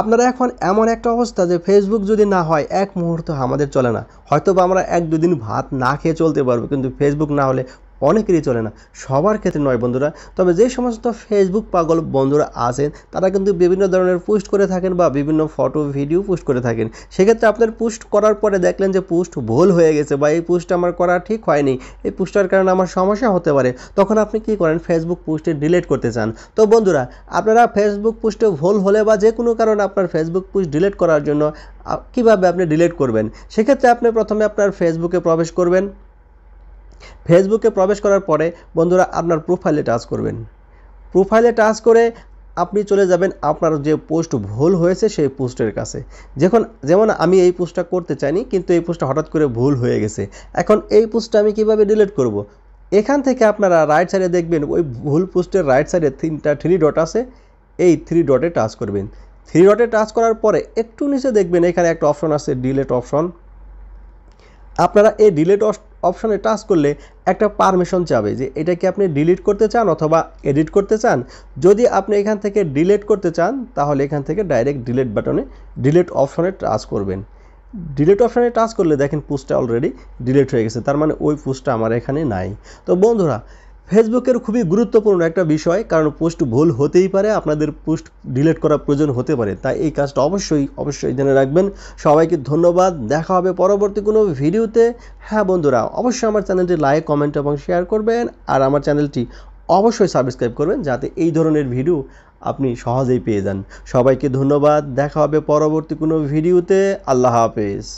আপনারা এখন এমন একটা অবস্থা যে ফেসবুক যদি না হয় এক মুহূর্ত আমাদের চলে না হয়তো বা আমরা এক দুদিন ভাত না খেয়ে চলতে পারবো কিন্তু ফেসবুক না হলে অনেকেরই চলে না সবার ক্ষেত্রে নয় বন্ধুরা তবে যে সমস্ত ফেসবুক পাগল বন্ধুরা আছেন তারা কিন্তু বিভিন্ন ধরনের পোস্ট করে থাকেন বা বিভিন্ন ফটো ভিডিও পোস্ট করে থাকেন সেক্ষেত্রে আপনার পোস্ট করার পরে দেখলেন যে পোস্ট ভুল হয়ে গেছে বা এই পোস্ট আমার করা ঠিক হয়নি এই পোস্টার কারণে আমার সমস্যা হতে পারে তখন আপনি কি করেন ফেসবুক পোস্টে ডিলিট করতে চান তো বন্ধুরা আপনারা ফেসবুক পোস্টে ভুল হলে বা যে কোনো কারণে আপনার ফেসবুক পোস্ট ডিলিট করার জন্য কীভাবে আপনি ডিলিট করবেন সেক্ষেত্রে আপনি প্রথমে আপনার ফেসবুকে প্রবেশ করবেন ফেসবুকে প্রবেশ করার পরে বন্ধুরা আপনার প্রোফাইলে টাচ করবেন প্রোফাইলে টাচ করে আপনি চলে যাবেন আপনার যে পোস্ট ভুল হয়েছে সেই পোস্টের কাছে যখন যেমন আমি এই পোস্টটা করতে চাইনি কিন্তু এই পোস্টটা হঠাৎ করে ভুল হয়ে গেছে এখন এই পোস্টটা আমি কিভাবে ডিলিট করব। এখান থেকে আপনারা রাইট সাইডে দেখবেন ওই ভুল পোস্টের রাইট সাইডে তিনটা থ্রি ডট আছে এই থ্রি ডটে টাচ করবেন থ্রি ডটে টাচ করার পরে একটু নিচে দেখবেন এখানে একটা অপশন আছে ডিলেট অপশন আপনারা এই ডিলেট অপশনে টাচ করলে একটা পারমিশন চাবে যে এটা কি আপনি ডিলিট করতে চান অথবা এডিট করতে চান যদি আপনি এখান থেকে ডিলিট করতে চান তাহলে এখান থেকে ডাইরেক্ট ডিলিট বাটনে ডিলিট অপশনে টাচ করবেন ডিলিট অপশানে টাচ করলে দেখেন পোস্টটা অলরেডি ডিলিট হয়ে গেছে তার মানে ওই পোস্টটা আমার এখানে নাই তো বন্ধুরা ফেসবুকের খুবই গুরুত্বপূর্ণ একটা বিষয় কারণ পোস্ট ভুল হতেই পারে আপনাদের পোস্ট ডিলিট করা প্রয়োজন হতে পারে তাই এই কাজটা অবশ্যই অবশ্যই জেনে রাখবেন সবাইকে ধন্যবাদ দেখা হবে পরবর্তী কোনো ভিডিওতে হ্যাঁ বন্ধুরা অবশ্যই আমার চ্যানেলটি লাইক কমেন্ট এবং শেয়ার করবেন আর আমার চ্যানেলটি অবশ্যই সাবস্ক্রাইব করবেন যাতে এই ধরনের ভিডিও আপনি সহজেই পেয়ে যান সবাইকে ধন্যবাদ দেখা হবে পরবর্তী কোনো ভিডিওতে আল্লাহ হাফেজ